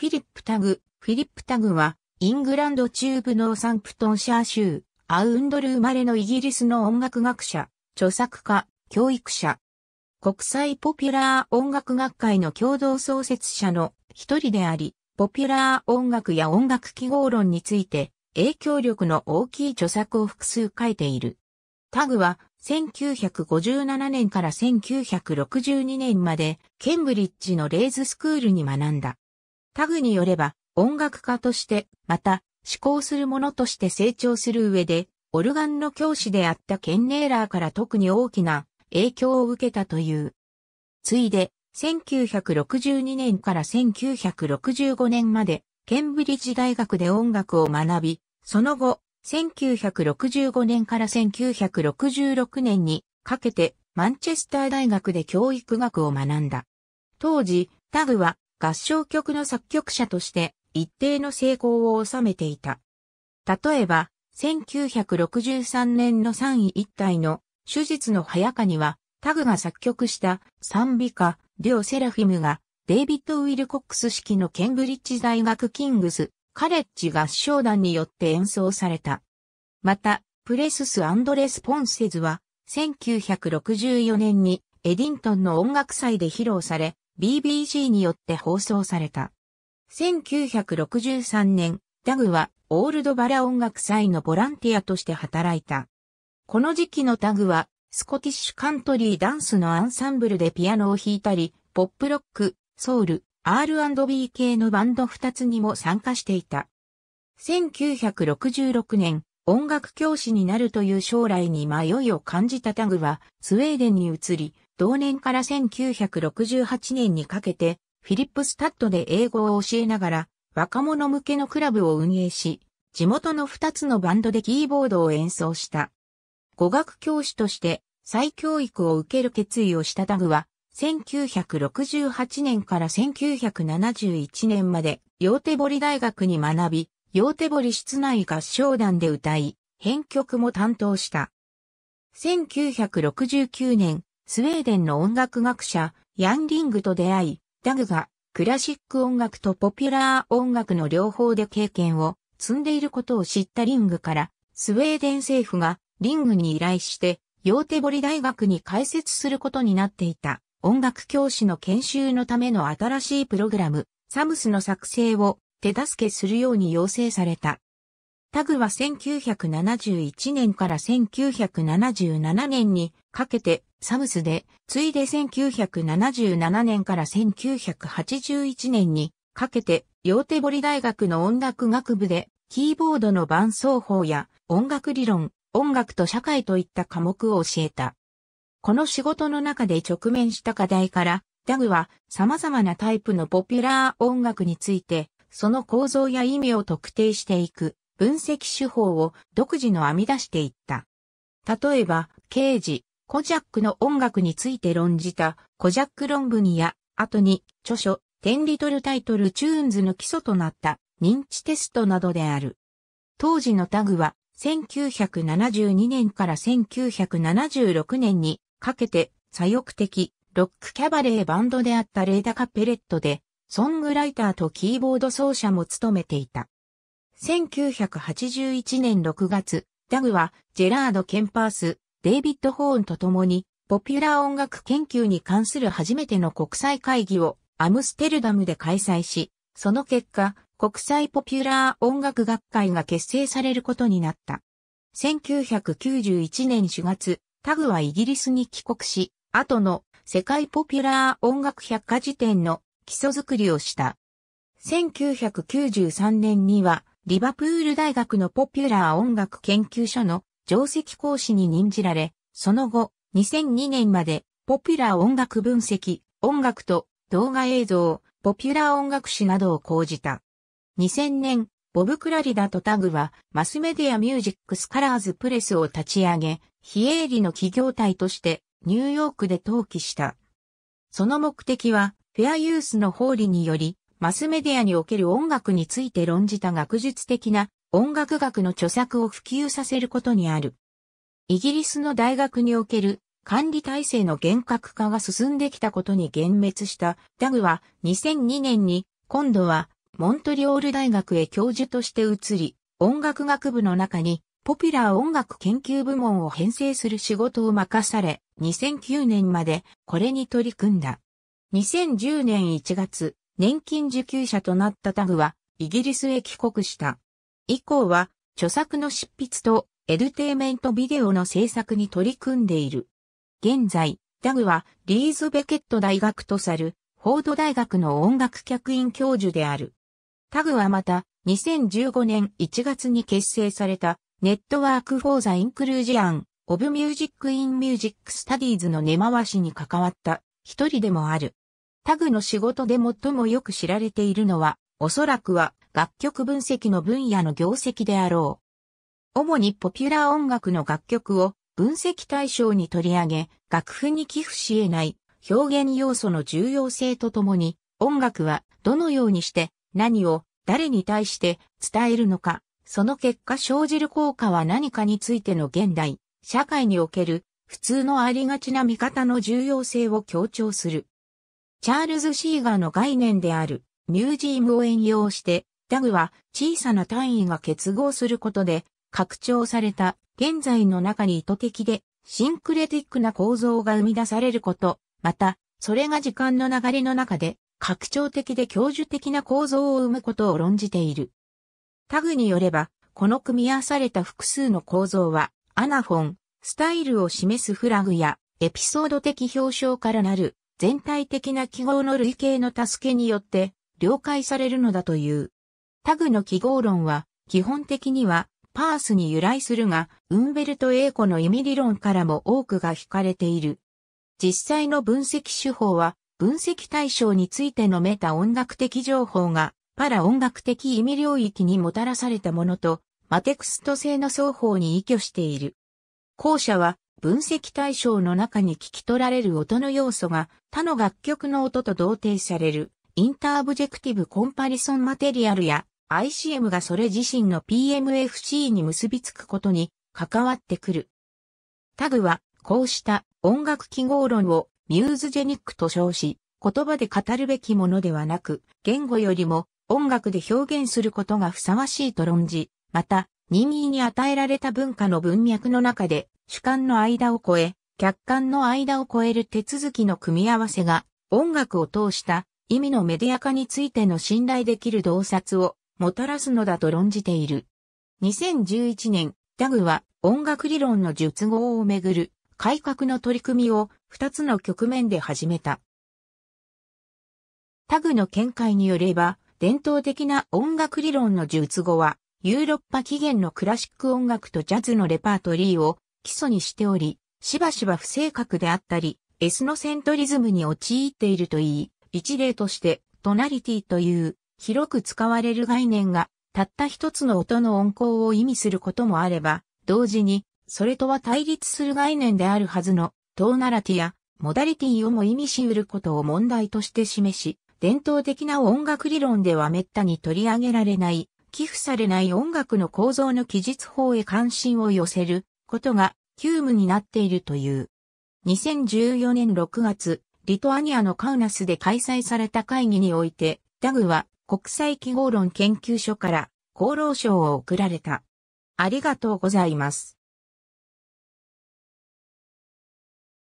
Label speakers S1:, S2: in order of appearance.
S1: フィリップ・タグ。フィリップ・タグは、イングランド中部のサンプトンシャー州、アウンドル生まれのイギリスの音楽学者、著作家、教育者。国際ポピュラー音楽学会の共同創設者の一人であり、ポピュラー音楽や音楽記号論について、影響力の大きい著作を複数書いている。タグは、1957年から1962年まで、ケンブリッジのレイズスクールに学んだ。タグによれば、音楽家として、また、思考する者として成長する上で、オルガンの教師であったケンネーラーから特に大きな影響を受けたという。ついで、1962年から1965年まで、ケンブリッジ大学で音楽を学び、その後、1965年から1966年にかけて、マンチェスター大学で教育学を学んだ。当時、タグは合唱曲の作曲者として一定の成功を収めていた。例えば、1963年の3位一体の手術の早かには、タグが作曲した賛美歌、デュオセラフィムが、デイビッド・ウィルコックス式のケンブリッジ大学キングス、カレッジ合唱団によって演奏された。また、プレスス・アンドレス・ポンセズは、1964年にエディントンの音楽祭で披露され、BBC によって放送された。1963年、ダグはオールドバラ音楽祭のボランティアとして働いた。この時期のタグは、スコティッシュカントリーダンスのアンサンブルでピアノを弾いたり、ポップロック、ソウル、R&B 系のバンド2つにも参加していた。1966年、音楽教師になるという将来に迷いを感じたタグは、スウェーデンに移り、同年から1968年にかけて、フィリップスタッドで英語を教えながら、若者向けのクラブを運営し、地元の2つのバンドでキーボードを演奏した。語学教師として再教育を受ける決意をしたダグは、1968年から1971年まで、ヨーテボリ大学に学び、ヨーテボリ室内合唱団で歌い、編曲も担当した。1969年、スウェーデンの音楽学者、ヤンリングと出会い、ダグがクラシック音楽とポピュラー音楽の両方で経験を積んでいることを知ったリングから、スウェーデン政府がリングに依頼して、ヨーテボリ大学に開設することになっていた音楽教師の研修のための新しいプログラム、サムスの作成を手助けするように要請された。タグは1971年から1977年にかけてサムスで、ついで1977年から1981年にかけて、両手堀大学の音楽学部で、キーボードの伴奏法や音楽理論、音楽と社会といった科目を教えた。この仕事の中で直面した課題から、ダグは様々なタイプのポピュラー音楽について、その構造や意味を特定していく分析手法を独自の編み出していった。例えば、刑事、コジャックの音楽について論じた、コジャック論文や、後に、著書、テンリトルタイトルチューンズの基礎となった認知テストなどである。当時のタグは、1972年から1976年にかけて左翼的ロックキャバレーバンドであったレーダカ・ペレットで、ソングライターとキーボード奏者も務めていた。1981年6月、ダグはジェラード・ケンパース、デイビッド・ホーンと共に、ポピュラー音楽研究に関する初めての国際会議をアムステルダムで開催し、その結果、国際ポピュラー音楽学会が結成されることになった。1991年4月、タグはイギリスに帰国し、後の世界ポピュラー音楽百科事典の基礎作りをした。1993年には、リバプール大学のポピュラー音楽研究所の上席講師に任じられ、その後、2002年まで、ポピュラー音楽分析、音楽と動画映像、ポピュラー音楽誌などを講じた。2000年、ボブ・クラリダとタグは、マスメディア・ミュージック・スカラーズ・プレスを立ち上げ、非営利の企業体として、ニューヨークで登記した。その目的は、フェアユースの法理により、マスメディアにおける音楽について論じた学術的な音楽学の著作を普及させることにある。イギリスの大学における管理体制の厳格化が進んできたことに幻滅したダグは2002年に今度はモントリオール大学へ教授として移り、音楽学部の中にポピュラー音楽研究部門を編成する仕事を任され、2009年までこれに取り組んだ。2010年1月、年金受給者となったタグはイギリスへ帰国した。以降は、著作の執筆とエルテイメントビデオの制作に取り組んでいる。現在、ダグはリーズ・ベケット大学とさる、フォード大学の音楽客員教授である。タグはまた、2015年1月に結成された、ネットワーク・フォー・ザ・インクルージアン・オブ・ミュージック・イン・ミュージック・スタディーズの根回しに関わった一人でもある。タグの仕事で最もよく知られているのは、おそらくは楽曲分析の分野の業績であろう。主にポピュラー音楽の楽曲を分析対象に取り上げ、楽譜に寄付し得ない表現要素の重要性とともに、音楽はどのようにして何を誰に対して伝えるのか、その結果生じる効果は何かについての現代、社会における普通のありがちな見方の重要性を強調する。チャールズ・シーガーの概念であるミュージームを援用してタグは小さな単位が結合することで拡張された現在の中に意図的でシンクレティックな構造が生み出されること、また、それが時間の流れの中で拡張的で教授的な構造を生むことを論じている。タグによれば、この組み合わされた複数の構造は、アナフォン、スタイルを示すフラグや、エピソード的表彰からなる、全体的な記号の類型の助けによって、了解されるのだという。タグの記号論は、基本的には、パースに由来するが、ウンベルト・エーコの意味理論からも多くが惹かれている。実際の分析手法は、分析対象についてのメタ音楽的情報が、パラ音楽的意味領域にもたらされたものと、マテクスト性の双方に依拠している。後者は、分析対象の中に聞き取られる音の要素が他の楽曲の音と同定されるインターブジェクティブコンパリソンマテリアルや ICM がそれ自身の PMFC に結びつくことに関わってくる。タグは、こうした音楽記号論をミューズジェニックと称し、言葉で語るべきものではなく、言語よりも音楽で表現することがふさわしいと論じ、また、任意に与えられた文化の文脈の中で、主観の間を超え、客観の間を超える手続きの組み合わせが、音楽を通した意味のメディア化についての信頼できる洞察をもたらすのだと論じている。2011年、タグは音楽理論の術語をめぐる改革の取り組みを2つの局面で始めた。タグの見解によれば、伝統的な音楽理論の術語は、ユーロッパ起源のクラシック音楽とジャズのレパートリーを基礎にしており、しばしば不正確であったり、エスノセントリズムに陥っているといい、一例として、トナリティという広く使われる概念が、たった一つの音の音高を意味することもあれば、同時に、それとは対立する概念であるはずの、トーナラティや、モダリティをも意味し得ることを問題として示し、伝統的な音楽理論では滅多に取り上げられない、寄付されない音楽の構造の記述法へ関心を寄せることが急務になっているという。2014年6月、リトアニアのカウナスで開催された会議において、ダグは国際記号論研究所から厚労省を贈られた。ありがとうございます。